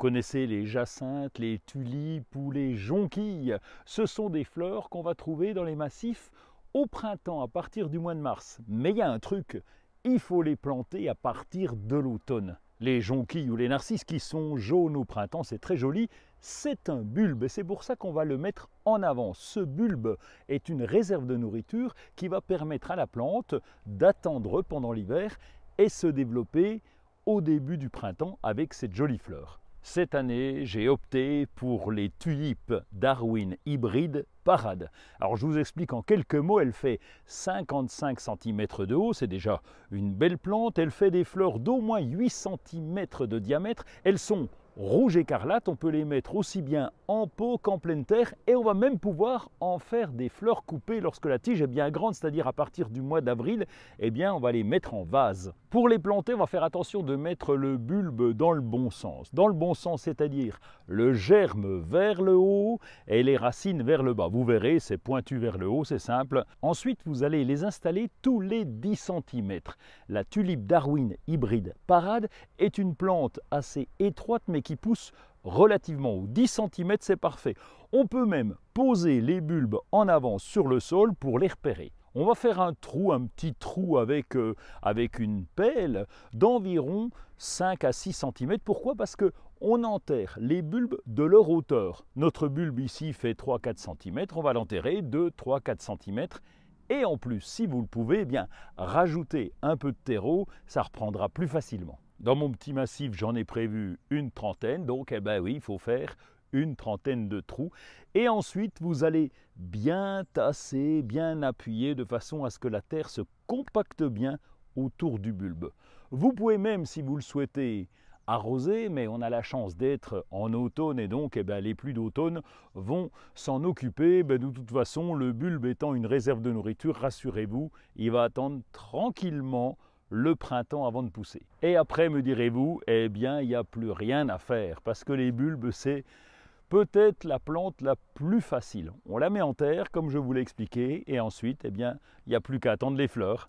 connaissez les jacinthes, les tulipes ou les jonquilles. Ce sont des fleurs qu'on va trouver dans les massifs au printemps, à partir du mois de mars. Mais il y a un truc, il faut les planter à partir de l'automne. Les jonquilles ou les narcisses qui sont jaunes au printemps, c'est très joli, c'est un bulbe et c'est pour ça qu'on va le mettre en avant. Ce bulbe est une réserve de nourriture qui va permettre à la plante d'attendre pendant l'hiver et se développer au début du printemps avec cette jolie fleur. Cette année, j'ai opté pour les tulipes Darwin hybride parade. Alors je vous explique en quelques mots, elle fait 55 cm de haut, c'est déjà une belle plante, elle fait des fleurs d'au moins 8 cm de diamètre, elles sont rouge écarlate, on peut les mettre aussi bien en pot qu'en pleine terre et on va même pouvoir en faire des fleurs coupées lorsque la tige est bien grande, c'est-à-dire à partir du mois d'avril, eh bien on va les mettre en vase. Pour les planter, on va faire attention de mettre le bulbe dans le bon sens. Dans le bon sens, c'est-à-dire le germe vers le haut et les racines vers le bas. Vous verrez, c'est pointu vers le haut, c'est simple. Ensuite, vous allez les installer tous les 10 cm. La tulipe Darwin hybride parade est une plante assez étroite mais qui qui poussent relativement haut. 10 cm, c'est parfait. On peut même poser les bulbes en avant sur le sol pour les repérer. On va faire un trou, un petit trou avec, euh, avec une pelle d'environ 5 à 6 cm. Pourquoi Parce que on enterre les bulbes de leur hauteur. Notre bulbe ici fait 3-4 cm, on va l'enterrer de 3-4 cm. Et en plus, si vous le pouvez, eh bien, rajouter un peu de terreau, ça reprendra plus facilement. Dans mon petit massif, j'en ai prévu une trentaine, donc eh ben oui, il faut faire une trentaine de trous. Et ensuite, vous allez bien tasser, bien appuyer de façon à ce que la terre se compacte bien autour du bulbe. Vous pouvez même, si vous le souhaitez, arroser, mais on a la chance d'être en automne et donc eh ben, les pluies d'automne vont s'en occuper. Ben, de toute façon, le bulbe étant une réserve de nourriture, rassurez-vous, il va attendre tranquillement le printemps avant de pousser. Et après, me direz-vous, eh bien, il n'y a plus rien à faire parce que les bulbes, c'est peut-être la plante la plus facile. On la met en terre, comme je vous l'ai expliqué, et ensuite, eh bien, il n'y a plus qu'à attendre les fleurs.